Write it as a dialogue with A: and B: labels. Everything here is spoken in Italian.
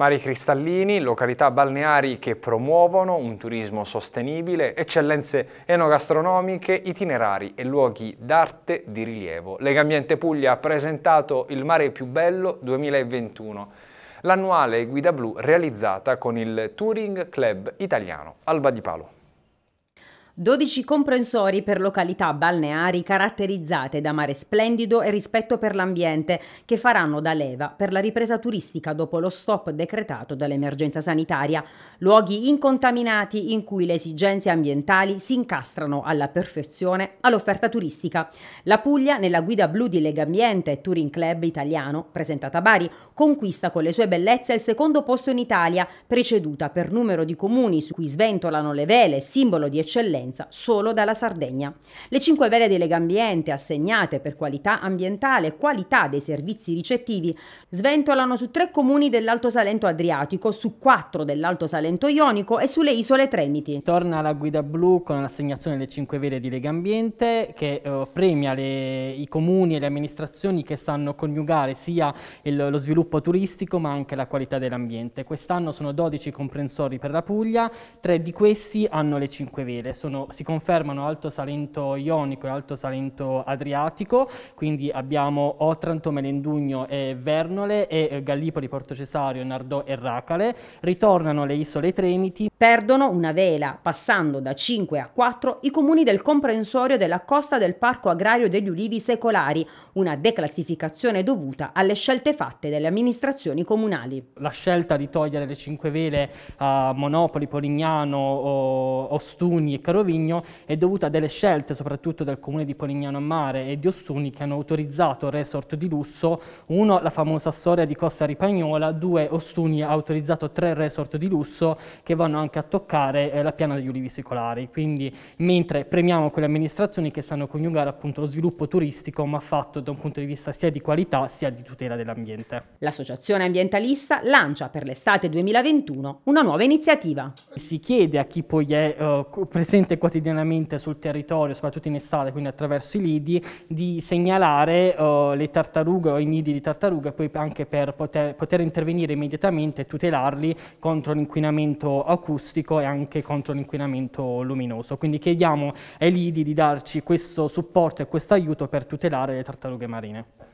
A: Mari cristallini, località balneari che promuovono un turismo sostenibile, eccellenze enogastronomiche, itinerari e luoghi d'arte di rilievo. Legambiente Puglia ha presentato Il mare più bello 2021, l'annuale guida blu realizzata con il Touring Club italiano Alba di Palo.
B: 12 comprensori per località balneari caratterizzate da mare splendido e rispetto per l'ambiente che faranno da leva per la ripresa turistica dopo lo stop decretato dall'emergenza sanitaria, luoghi incontaminati in cui le esigenze ambientali si incastrano alla perfezione all'offerta turistica. La Puglia, nella guida blu di Legambiente e Touring Club italiano, presentata a Bari, conquista con le sue bellezze il secondo posto in Italia, preceduta per numero di comuni su cui sventolano le vele, simbolo di eccellenza partenza solo dalla Sardegna. Le cinque vere di Legambiente, assegnate per qualità ambientale e qualità dei servizi ricettivi sventolano su tre comuni dell'Alto Salento Adriatico, su quattro dell'Alto Salento Ionico e sulle isole Tremiti. Torna la guida blu con l'assegnazione delle cinque vere di Legambiente, che eh, premia le, i comuni
C: e le amministrazioni che sanno coniugare sia il, lo sviluppo turistico ma anche la qualità dell'ambiente. Quest'anno sono 12 comprensori per la Puglia, tre di questi hanno le cinque vere, sono sono, si confermano Alto Salento Ionico e Alto Salento Adriatico, quindi abbiamo Otranto, Melendugno e Vernole e eh, Gallipoli, Porto Cesario,
B: Nardò e Racale, ritornano le isole Tremiti, Perdono una vela, passando da 5 a 4 i comuni del comprensorio della costa del Parco Agrario degli Ulivi Secolari, una declassificazione dovuta alle scelte fatte dalle amministrazioni comunali. La
C: scelta di togliere le 5 vele a Monopoli, Polignano, Ostuni e Carovigno è dovuta a delle scelte soprattutto del comune di Polignano a Mare e di Ostuni che hanno autorizzato resort di lusso, uno la famosa storia di Costa Ripagnola, due Ostuni ha autorizzato tre resort di lusso che vanno anche a toccare eh, la piana degli ulivi secolari, quindi mentre premiamo quelle amministrazioni che sanno coniugare appunto lo sviluppo turistico ma fatto
B: da un punto di vista sia di qualità sia di tutela dell'ambiente. L'associazione ambientalista lancia per l'estate 2021 una nuova iniziativa. Si chiede a chi poi è eh,
C: presente quotidianamente sul territorio, soprattutto in estate, quindi attraverso i lidi, di segnalare eh, le tartarughe o i nidi di tartarughe poi anche per poter, poter intervenire immediatamente e tutelarli contro l'inquinamento acustico acustico e anche contro l'inquinamento luminoso. Quindi chiediamo ai Lidi di darci questo supporto e questo aiuto per tutelare le tartarughe marine.